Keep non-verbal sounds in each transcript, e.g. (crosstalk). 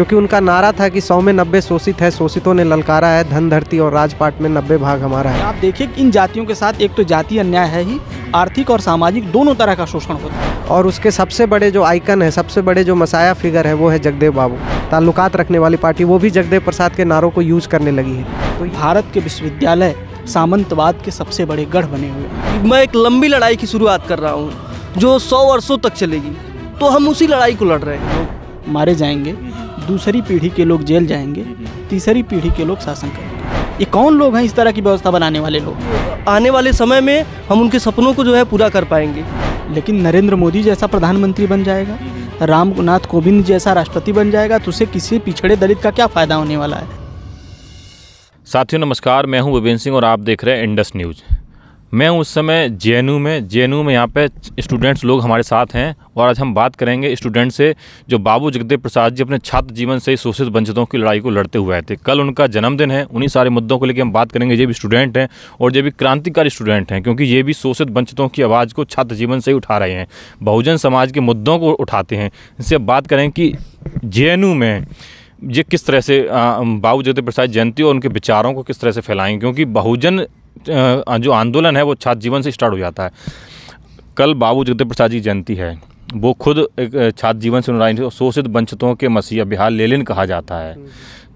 क्योंकि उनका नारा था कि सौ में नब्बे शोषित है शोषितों ने ललकारा है धन धरती और राजपाट में नब्बे भाग हमारा है आप देखिए इन जातियों के साथ एक तो जाति अन्याय है ही आर्थिक और सामाजिक दोनों तरह का शोषण होता है और उसके सबसे बड़े जो आइकन है सबसे बड़े जो मसाया फिगर है वो है जगदेव बाबू ताल्लुकात रखने वाली पार्टी वो भी जगदेव प्रसाद के नारों को यूज करने लगी है तो भारत के विश्वविद्यालय सामंतवाद के सबसे बड़े गढ़ बने हुए मैं एक लंबी लड़ाई की शुरुआत कर रहा हूँ जो सौ वर्षों तक चलेगी तो हम उसी लड़ाई को लड़ रहे हैं मारे जाएंगे दूसरी पीढ़ी के लोग जेल जाएंगे तीसरी पीढ़ी के लोग शासन करेंगे ये कौन लोग हैं इस तरह की व्यवस्था बनाने वाले लोग आने वाले समय में हम उनके सपनों को जो है पूरा कर पाएंगे लेकिन नरेंद्र मोदी जैसा प्रधानमंत्री बन जाएगा रामनाथ कोविंद जैसा राष्ट्रपति बन जाएगा तो उसे किसी पिछड़े दलित का क्या फ़ायदा होने वाला है साथियों नमस्कार मैं हूं विभिन्न सिंह और आप देख रहे हैं इंडस न्यूज़ मैं उस समय जे में जे में यहाँ पे स्टूडेंट्स लोग हमारे साथ हैं और आज हम बात करेंगे स्टूडेंट से जो बाबू जगदेव प्रसाद जी अपने छात्र जीवन से ही शोषित वंचितों की लड़ाई को लड़ते हुए आए थे कल उनका जन्मदिन है उन्हीं सारे मुद्दों को लेकर हम बात करेंगे ये भी स्टूडेंट हैं और ये भी क्रांतिकारी स्टूडेंट हैं क्योंकि ये भी शोषित वंचितों की आवाज़ को छात्र जीवन से ही उठा रहे हैं बहुजन समाज के मुद्दों को उठाते हैं इससे बात करें कि जे में ये किस तरह से बाबू जगदेव प्रसाद जयंती और उनके विचारों को किस तरह से फैलाएं क्योंकि बहुजन जो आंदोलन है वो छात्र जीवन से स्टार्ट हो जाता है कल बाबू जगदेव प्रसाद जी जयंती है वो खुद एक छात्र जीवन से उन्होंने शोषित वंचितों के मसीह बिहार लेलिन कहा जाता है हम्म।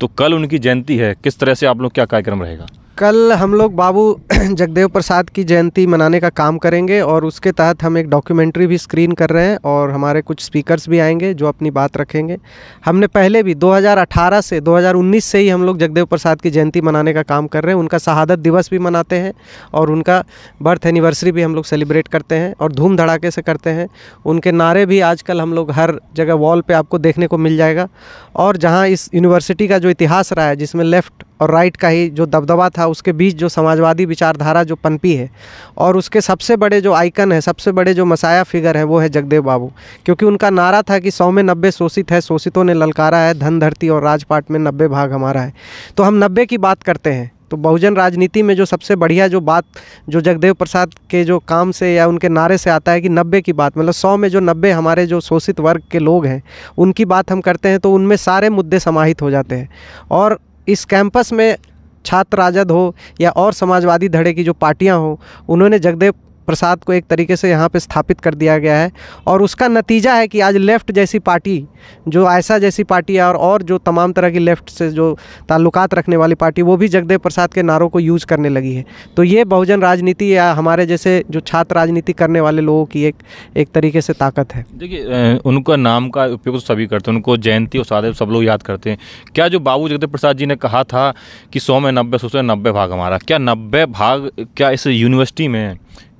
तो कल उनकी जयंती है किस तरह से आप लोग क्या कार्यक्रम रहेगा कल हम लोग बाबू (clears throat) जगदेव प्रसाद की जयंती मनाने का काम करेंगे और उसके तहत हम एक डॉक्यूमेंट्री भी स्क्रीन कर रहे हैं और हमारे कुछ स्पीकर्स भी आएंगे जो अपनी बात रखेंगे हमने पहले भी 2018 से 2019 से ही हम लोग जगदेव प्रसाद की जयंती मनाने का काम कर रहे हैं उनका शहादत दिवस भी मनाते हैं और उनका बर्थ एनिवर्सरी भी हम लोग सेलिब्रेट करते हैं और धूम धड़ाके से करते हैं उनके नारे भी आजकल हम लोग हर जगह वॉल पर आपको देखने को मिल जाएगा और जहाँ इस यूनिवर्सिटी का जो इतिहास रहा है जिसमें लेफ़्ट और राइट का ही जो दबदबा था उसके बीच जो समाजवादी विचारधारा जो पनपी है और उसके सबसे बड़े जो आइकन है सबसे बड़े जो मसाया फिगर हैं वो है जगदेव बाबू क्योंकि उनका नारा था कि सौ में नब्बे शोषित है शोषितों ने ललकारा है धन धरती और राजपाट में नब्बे भाग हमारा है तो हम नब्बे की बात करते हैं तो बहुजन राजनीति में जो सबसे बढ़िया जो बात जो जगदेव प्रसाद के जो काम से या उनके नारे से आता है कि नब्बे की बात मतलब सौ में जो नब्बे हमारे जो शोषित वर्ग के लोग हैं उनकी बात हम करते हैं तो उनमें सारे मुद्दे समाहित हो जाते हैं और इस कैंपस में छात्र राजद हो या और समाजवादी धड़े की जो पार्टियां हों उन्होंने जगदेव प्रसाद को एक तरीके से यहाँ पे स्थापित कर दिया गया है और उसका नतीजा है कि आज लेफ़्ट जैसी पार्टी जो ऐसा जैसी पार्टी है और, और जो तमाम तरह की लेफ़्ट से जो ताल्लुकात रखने वाली पार्टी वो भी जगदेव प्रसाद के नारों को यूज़ करने लगी है तो ये बहुजन राजनीति या हमारे जैसे जो छात्र राजनीति करने वाले लोगों की एक एक तरीके से ताकत है देखिए उनका नाम का उपयोग तो सभी करते हैं उनको जयंती और सादेव सब लोग याद करते हैं क्या जो बाबू जगदेव प्रसाद जी ने कहा था कि सौ में नब्बे सौ से नब्बे भाग हमारा क्या नब्बे भाग क्या इस यूनिवर्सिटी में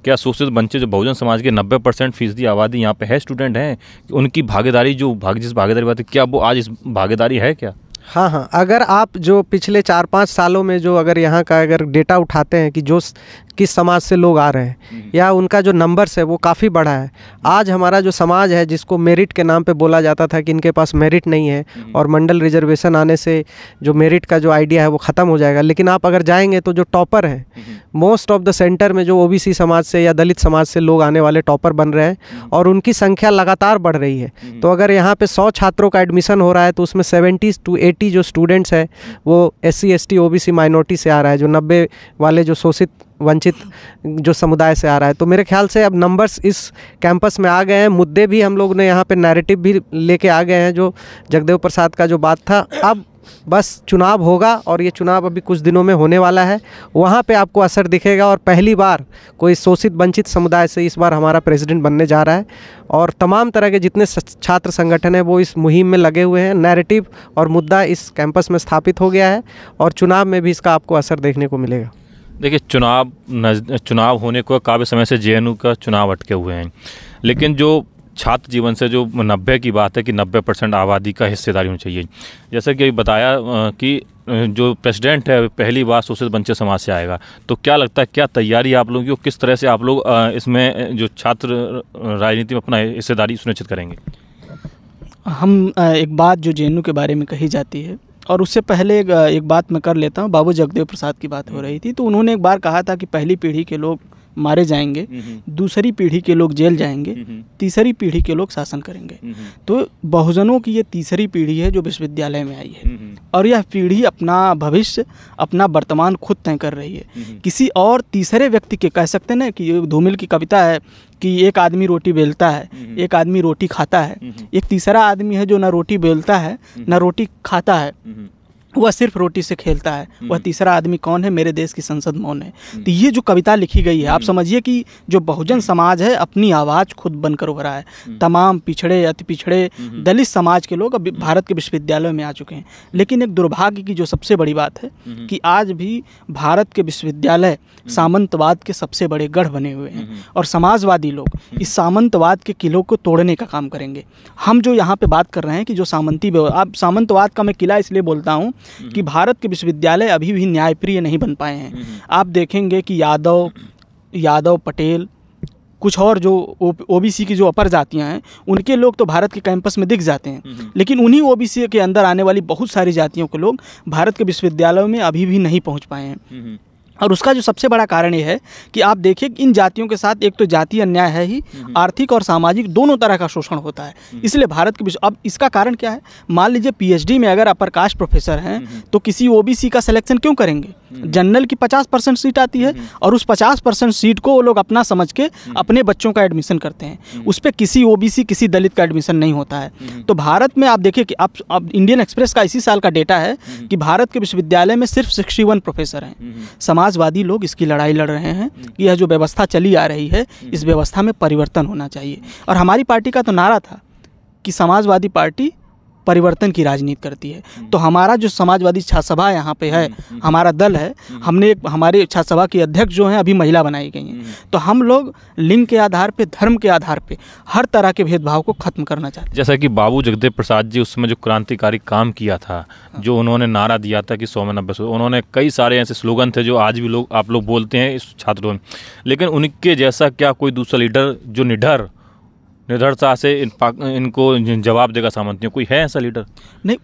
क्या सोशल वंचित जो बहुजन समाज के 90 परसेंट फीसदी आबादी यहाँ पे है स्टूडेंट हैं उनकी भागीदारी जो भाग जिस भागीदारी बात है क्या वो आज इस भागीदारी है क्या हाँ हाँ अगर आप जो पिछले चार पाँच सालों में जो अगर यहाँ का अगर डेटा उठाते हैं कि जो किस समाज से लोग आ रहे हैं हम्म, हम्म। या उनका जो नंबर्स है वो काफ़ी बढ़ा है आज हमारा जो समाज है जिसको मेरिट के नाम पे बोला जाता था कि इनके पास मेरिट नहीं है हम्म। और मंडल रिजर्वेशन आने से जो मेरिट का जो आइडिया है वो ख़त्म हो जाएगा लेकिन आप अगर जाएंगे तो जो टॉपर हैं मोस्ट ऑफ द सेंटर में जो ओ समाज से या दलित समाज से लोग आने वाले टॉपर बन रहे हैं और उनकी संख्या लगातार बढ़ रही है तो अगर यहाँ पर सौ छात्रों का एडमिशन हो रहा है तो उसमें सेवेंटी टू एटी माइनॉरिटी जो स्टूडेंट्स है वो S C S T O B C minority से आ रहा है जो नब्बे वाले जो शोषित वंचित जो समुदाय से आ रहा है तो मेरे ख्याल से अब नंबर्स इस कैंपस में आ गए हैं मुद्दे भी हम लोग ने यहाँ पे नैरेटिव भी लेके आ गए हैं जो जगदेव प्रसाद का जो बात था अब बस चुनाव होगा और ये चुनाव अभी कुछ दिनों में होने वाला है वहाँ पे आपको असर दिखेगा और पहली बार कोई शोषित वंचित समुदाय से इस बार हमारा प्रेसिडेंट बनने जा रहा है और तमाम तरह के जितने छात्र संगठन हैं वो इस मुहिम में लगे हुए हैं नैरेटिव और मुद्दा इस कैंपस में स्थापित हो गया है और चुनाव में भी इसका आपको असर देखने को मिलेगा देखिए चुनाव चुनाव होने को काफ़ी समय से जे का चुनाव अटके हुए हैं लेकिन जो छात्र जीवन से जो नब्बे की बात है कि नब्बे परसेंट आबादी का हिस्सेदारी होनी चाहिए जैसा कि बताया कि जो प्रेसिडेंट है पहली बार शोषित वंचित समाज से आएगा तो क्या लगता है क्या तैयारी आप लोगों की और किस तरह से आप लोग इसमें जो छात्र राजनीति में अपना हिस्सेदारी सुनिश्चित करेंगे हम एक बात जो जे के बारे में कही जाती है और उससे पहले एक बात मैं कर लेता हूँ बाबू जगदेव प्रसाद की बात हो हम्म। रही थी तो उन्होंने एक बार कहा था कि पहली पीढ़ी के लोग मारे जाएंगे हम्म, हम्म। दूसरी पीढ़ी के लोग जेल जाएंगे हम्म, तीसरी पीढ़ी के लोग शासन करेंगे तो बहुजनों की ये तीसरी पीढ़ी है जो विश्वविद्यालय में आई है और यह पीढ़ी अपना भविष्य अपना वर्तमान खुद तय कर रही है किसी और तीसरे व्यक्ति के कह सकते ना कि धूमिल की कविता है कि एक आदमी रोटी बेलता है एक आदमी रोटी खाता है एक तीसरा आदमी है जो ना रोटी बेलता है ना रोटी खाता है वह सिर्फ रोटी से खेलता है हम्म। वह तीसरा आदमी कौन है मेरे देश की संसद मौन है हम्म। तो ये जो कविता लिखी गई है आप हम्म। समझिए कि जो बहुजन समाज है अपनी आवाज़ खुद बनकर उभरा है तमाम पिछड़े अति पिछड़े दलित समाज के लोग अब भारत के विश्वविद्यालयों में आ चुके हैं लेकिन एक दुर्भाग्य की जो सबसे बड़ी बात है कि आज भी भारत के विश्वविद्यालय सामंतवाद के सबसे बड़े गढ़ बने हुए हैं और समाजवादी लोग इस सामंतवाद के किलों को तोड़ने का काम करेंगे हम जो यहाँ पे बात कर रहे हैं कि जो सामंती आप सामंतवाद का मैं किला इसलिए बोलता हूँ हम्म। कि भारत के विश्वविद्यालय अभी भी न्यायप्रिय नहीं बन पाए हैं हम्म। आप देखेंगे कि यादव यादव पटेल कुछ और जो ओ बी सी की जो अपर जातियां हैं उनके लोग तो भारत के कैंपस में दिख जाते हैं हम्म। लेकिन उन्हीं ओ बी सी के अंदर आने वाली बहुत सारी जातियों के लोग भारत के विश्वविद्यालयों में अभी भी नहीं पहुंच पाए हैं और उसका जो सबसे बड़ा कारण ये है कि आप देखिए इन जातियों के साथ एक तो जातीय अन्याय है ही हम्म। आर्थिक और सामाजिक दोनों तरह का शोषण होता है हम्म। इसलिए भारत के विश्व अब इसका कारण क्या है मान लीजिए पीएचडी में अगर अपर कास्ट प्रोफेसर हैं हम्म। तो किसी ओबीसी का सिलेक्शन क्यों करेंगे हम्म। जनरल की पचास परसेंट सीट आती है हम्म। और उस पचास परसेंट सीट को वो लोग अपना समझ के हम्म। अपने बच्चों का एडमिशन करते हैं उस पर किसी ओबीसी किसी दलित का एडमिशन नहीं होता है तो भारत में आप देखिए कि आप, आप इंडियन एक्सप्रेस का इसी साल का डेटा है कि भारत के विश्वविद्यालय में सिर्फ सिक्सटी वन प्रोफेसर हैं समाजवादी लोग इसकी लड़ाई लड़ रहे हैं कि यह जो व्यवस्था चली आ रही है इस व्यवस्था में परिवर्तन होना चाहिए और हमारी पार्टी का तो नारा था कि समाजवादी पार्टी परिवर्तन की राजनीति करती है हम्म। तो हमारा जो समाजवादी छात्र सभा यहाँ पे है हम्म, हम्म। हमारा दल है हमने एक हमारे छात्र सभा की अध्यक्ष जो हैं अभी महिला बनाई गई हैं तो हम लोग लिंग के आधार पर धर्म के आधार पर हर तरह के भेदभाव को खत्म करना चाहते हैं जैसा कि बाबू जगदेव प्रसाद जी उस समय जो क्रांतिकारी काम किया था हाँ। जो उन्होंने नारा दिया था कि सौ में नब्बे उन्होंने कई सारे ऐसे स्लोगन थे जो आज भी लोग आप लोग बोलते हैं इस छात्रों में लेकिन उनके जैसा क्या कोई दूसरा लीडर जो निडर निर्धरता से इन इनको जवाब देगा सामंत कोई है ऐसा लीडर नहीं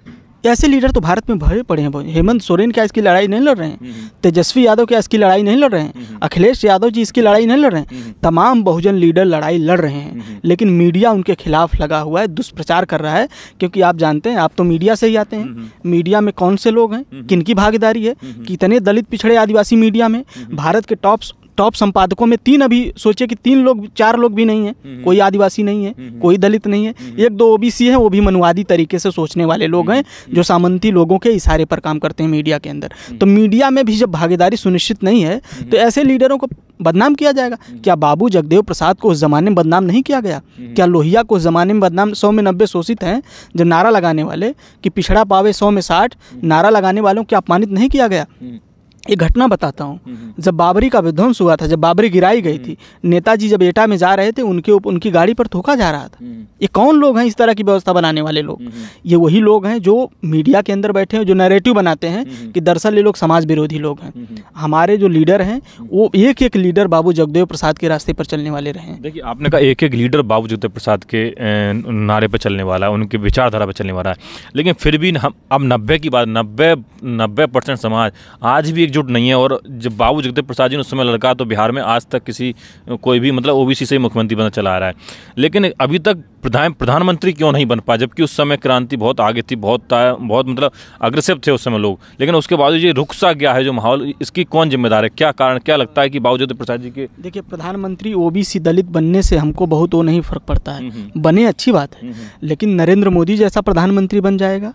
ऐसे लीडर तो भारत में भरे पड़े हैं हेमंत सोरेन क्या इसकी लड़ाई नहीं लड़ रहे हैं हम्म, हम्म। तेजस्वी यादव क्या इसकी लड़ाई नहीं लड़ रहे हैं हम्म, अखिलेश यादव जी इसकी लड़ाई नहीं लड़ रहे हैं तमाम बहुजन लीडर लड़ाई लड़ रहे हैं लेकिन मीडिया उनके खिलाफ लगा हुआ है दुष्प्रचार कर रहा है क्योंकि आप जानते हैं आप तो मीडिया से ही आते हैं मीडिया में कौन से लोग हैं किन की भागीदारी है कितने दलित पिछड़े आदिवासी मीडिया में भारत के टॉप टॉप संपादकों में तीन अभी सोचे कि तीन लोग चार लोग भी नहीं है हम्म, हम्म। कोई आदिवासी नहीं है हम्म, कोई दलित नहीं है एक दो ओबीसी हैं वो भी मनुवादी तरीके से सोचने वाले लोग हैं जो सामंती लोगों के इशारे पर काम करते हैं मीडिया के अंदर तो मीडिया में भी जब भागीदारी सुनिश्चित नहीं है तो ऐसे लीडरों को बदनाम किया जाएगा क्या बाबू जगदेव प्रसाद को उस जमाने में बदनाम नहीं किया गया क्या लोहिया को उस जमाने में बदनाम सौ में नब्बे शोषित हैं जब नारा लगाने वाले कि पिछड़ा पावे सौ में साठ नारा लगाने वालों को अपमानित नहीं किया गया एक घटना बताता हूँ हम्म, हम्म। जब बाबरी का विध्वंस हुआ था जब बाबरी गिराई गई थी हम्म। नेताजी जब एटा में जा रहे थे उनके उप, उनकी गाड़ी पर थोका जा रहा था ये कौन लोग हैं इस तरह की व्यवस्था बनाने वाले लोग ये वही लोग हैं जो मीडिया के अंदर बैठे हैं जो नैरेटिव बनाते हैं कि दरअसल ये लोग समाज विरोधी लोग हैं हमारे जो लीडर हैं वो एक एक लीडर बाबू जगदेव प्रसाद के रास्ते पर चलने वाले रहे देखिए आपने कहा एक एक लीडर बाबू जगदेव प्रसाद के नारे पर चलने वाला है उनकी विचारधारा पर चलने वाला है लेकिन फिर भी हम अब नब्बे की बात नब्बे नब्बे परसेंट समाज आज भी एक एकजुट नहीं है और जब बाबू जगदेव प्रसाद जी ने उस समय लड़का तो बिहार में आज तक किसी कोई भी मतलब ओबीसी से मुख्यमंत्री बना चला आ रहा है लेकिन अभी तक प्रधान प्रधानमंत्री क्यों नहीं बन पाए जबकि उस समय क्रांति बहुत आगे थी बहुत बहुत मतलब अग्रसिव थे उस समय लोग लेकिन उसके बावजूद ये रुक सा गया है जो माहौल इसकी कौन जिम्मेदार है क्या कारण क्या लगता है कि बावजूद प्रसाद जी के देखिए प्रधानमंत्री ओबीसी दलित बनने से हमको बहुत वो नहीं फर्क पड़ता है हम्म, हम्म। बने अच्छी बात है हम्म, लेकिन नरेंद्र मोदी जैसा प्रधानमंत्री बन जाएगा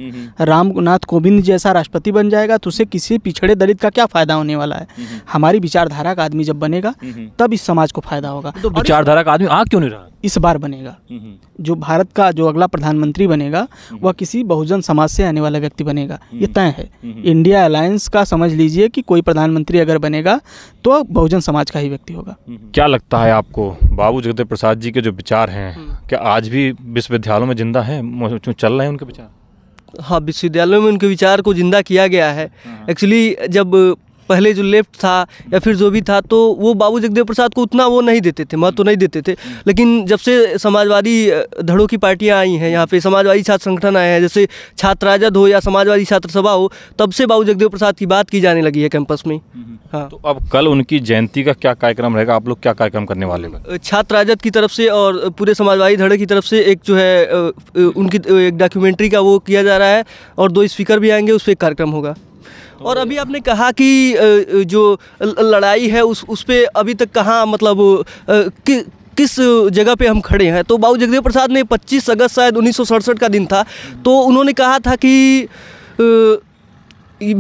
रामनाथ कोविंद जैसा राष्ट्रपति बन जाएगा तो उसे किसी पिछड़े दलित का क्या फायदा होने वाला है हमारी विचारधारा का आदमी जब बनेगा तब इस समाज को फायदा होगा तो विचारधारा का आदमी आ क्यों नहीं रहा इस बार बनेगा हम्म, हम्म। जो भारत का जो अगला प्रधानमंत्री बनेगा हम्म, वह किसी बहुजन समाज से आने वाला व्यक्ति बनेगा ये तय है इंडिया अलायंस का समझ लीजिए कि कोई प्रधानमंत्री अगर बनेगा तो बहुजन समाज का ही व्यक्ति होगा क्या लगता है आपको बाबू जगदेव प्रसाद जी के जो विचार हैं क्या आज भी विश्वविद्यालयों में जिंदा है चल रहे हैं उनके विचार हाँ विश्वविद्यालयों में उनके विचार को जिंदा किया गया है एक्चुअली हाँ। जब पहले जो लेफ्ट था या फिर जो भी था तो वो बाबू जगदेव प्रसाद को उतना वो नहीं देते थे महत्व तो नहीं देते थे लेकिन जब से समाजवादी धड़ों की पार्टियाँ आई हैं यहाँ पे समाजवादी छात्र संगठन आए हैं जैसे छात्र राजद हो या समाजवादी छात्र सभा हो तब से बाबू जगदेव प्रसाद की बात की जाने लगी है कैंपस में हम्म। हाँ तो अब कल उनकी जयंती का क्या कार्यक्रम रहेगा आप लोग क्या कार्यक्रम करने वाले हैं छात्र राजद की तरफ से और पूरे समाजवादी धड़े की तरफ से एक जो है उनकी एक डॉक्यूमेंट्री का वो किया जा रहा है और दो स्पीकर भी आएंगे उस पर एक कार्यक्रम होगा तो और अभी आपने कहा कि जो लड़ाई है उस उस पर अभी तक कहाँ मतलब कि, किस जगह पे हम खड़े हैं तो बाबू जगदेव प्रसाद ने 25 अगस्त शायद उन्नीस का दिन था तो उन्होंने कहा था कि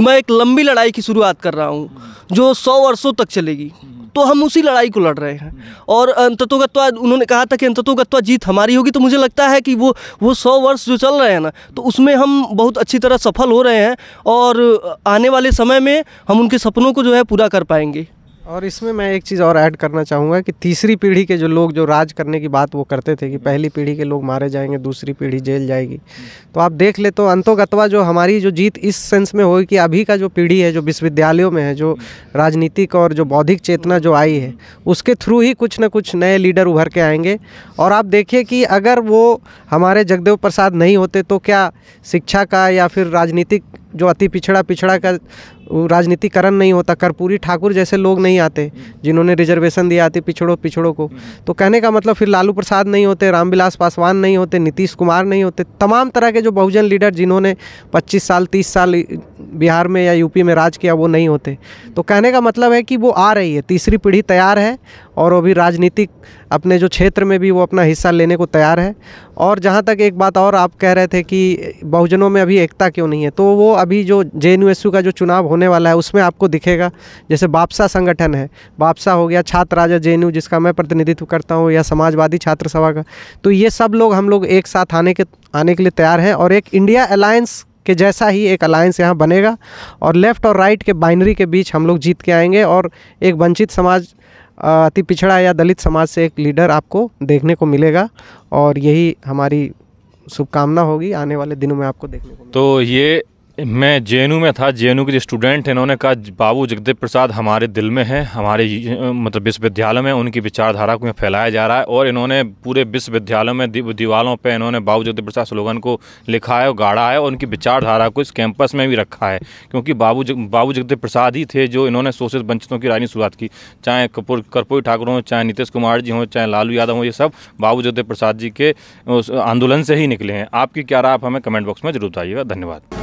मैं एक लंबी लड़ाई की शुरुआत कर रहा हूँ जो सौ वर्षों तक चलेगी तो हम उसी लड़ाई को लड़ रहे हैं और अंततोगत्वा उन्होंने कहा था कि अंततोगत्वा जीत हमारी होगी तो मुझे लगता है कि वो वो सौ वर्ष जो चल रहे हैं ना तो उसमें हम बहुत अच्छी तरह सफल हो रहे हैं और आने वाले समय में हम उनके सपनों को जो है पूरा कर पाएंगे और इसमें मैं एक चीज़ और ऐड करना चाहूँगा कि तीसरी पीढ़ी के जो लोग जो राज करने की बात वो करते थे कि हम्म। पहली पीढ़ी के लोग मारे जाएंगे दूसरी पीढ़ी जेल जाएगी हम्म। तो आप देख ले तो अंतोगतवा जो हमारी जो जीत इस सेंस में हो कि अभी का जो पीढ़ी है जो विश्वविद्यालयों में है जो हम्म। राजनीतिक और जो बौद्धिक चेतना जो आई है उसके थ्रू ही कुछ ना कुछ नए लीडर उभर के आएंगे और आप देखिए कि अगर वो हमारे जगदेव प्रसाद नहीं होते तो क्या शिक्षा का या फिर राजनीतिक जो अति पिछड़ा पिछड़ा का राजनीतिकरण नहीं होता कर्पूरी ठाकुर जैसे लोग नहीं आते जिन्होंने रिजर्वेशन दिया आते पिछड़ों पिछड़ों को तो कहने का मतलब फिर लालू प्रसाद नहीं होते रामविलास पासवान नहीं होते नीतीश कुमार नहीं होते तमाम तरह के जो बहुजन लीडर जिन्होंने 25 साल 30 साल बिहार में या यूपी में राज किया वो नहीं होते तो कहने का मतलब है कि वो आ रही है तीसरी पीढ़ी तैयार है और वो भी राजनीतिक अपने जो क्षेत्र में भी वो अपना हिस्सा लेने को तैयार है और जहाँ तक एक बात और आप कह रहे थे कि बहुजनों में अभी एकता क्यों नहीं है तो वो अभी जो जे का जो चुनाव होने वाला है उसमें आपको दिखेगा जैसे बापसा संगठन है बापसा हो गया छात्र राजा जे जिसका मैं प्रतिनिधित्व करता हूँ या समाजवादी छात्र सभा का तो ये सब लोग हम लोग एक साथ आने के आने के लिए तैयार हैं और एक इंडिया अलायंस के जैसा ही एक अलायंस यहाँ बनेगा और लेफ़्ट और राइट के बाइनरी के बीच हम लोग जीत के आएंगे और एक वंचित समाज अति पिछड़ा या दलित समाज से एक लीडर आपको देखने को मिलेगा और यही हमारी शुभकामना होगी आने वाले दिनों में आपको देखने को तो ये मैं जे में था जे के जो स्टूडेंट हैं इन्होंने कहा बाबू जगदेव प्रसाद हमारे दिल में है हमारे मतलब विश्वविद्यालय में उनकी विचारधारा को फैलाया जा रहा है और इन्होंने पूरे विश्वविद्यालय में दीवालों पर इन्होंने बाबू जगदेव प्रसाद स्लोगन को लिखा है और गाढ़ा है और उनकी विचारधारा को इस कैंपस में भी रखा है क्योंकि बाबू जग बाबू जगदेव प्रसाद ही थे जो इन्होंने शोषित वंचितों की राजनीति शुरुआत की चाहे कपूर कर्पूरी ठाकुर हों चाहे नीतीश कुमार जी हों चाहे लालू यादव हों ये सब बाबू जगदेव प्रसाद जी के आंदोलन से ही निकले हैं आपकी क्या राय आप हमें कमेंट बॉक्स में जरूर बताइएगा धन्यवाद